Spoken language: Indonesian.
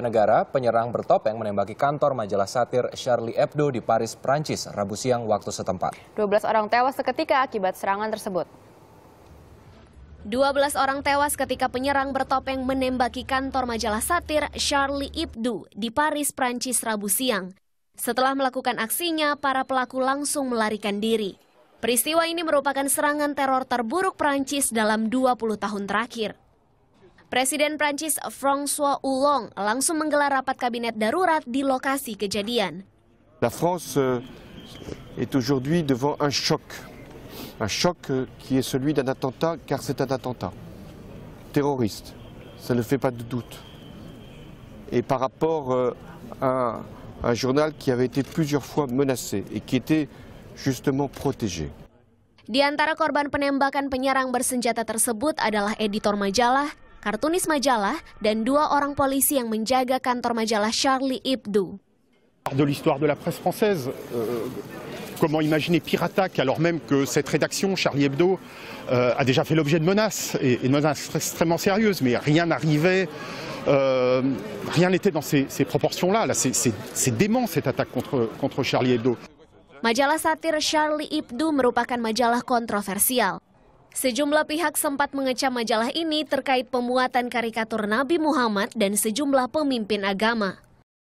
Negara, penyerang bertopeng menembaki kantor majalah satir Charlie Hebdo di Paris, Prancis, Rabu siang waktu setempat. 12 orang tewas seketika akibat serangan tersebut. 12 orang tewas ketika penyerang bertopeng menembaki kantor majalah satir Charlie Hebdo di Paris, Prancis Rabu siang. Setelah melakukan aksinya, para pelaku langsung melarikan diri. Peristiwa ini merupakan serangan teror terburuk Prancis dalam 20 tahun terakhir. Presiden Prancis François Hollande langsung menggelar rapat kabinet darurat di lokasi kejadian. La France euh, est aujourd'hui devant un choc. Un choc euh, qui est celui d'un attentat, car c'est un attentat terroriste. Ça ne fait pas de doute. Et par rapport euh, à un journal qui avait été plusieurs fois menacé et qui était justement protégé. Di antara korban penembakan penyerang bersenjata tersebut adalah editor majalah kartunis majalah, dan dua orang polisi yang menjaga kantor majalah Charlie Hebdo. De l'histoire de la presse française, euh, comment imaginer Piratac alors même que cette rédaction, Charlie Hebdo, euh, a déjà fait l'objet de menaces, et, et menaces extrêmement sérieuses, mais rien n'arrivait, euh, rien n'était dans ces, ces proportions-là. Là, c'est dément cette attaque contre, contre Charlie Hebdo. Majalah satir Charlie Hebdo merupakan majalah kontroversial. Sejumlah pihak sempat mengecam majalah ini terkait pemuatan karikatur Nabi Muhammad dan sejumlah pemimpin agama.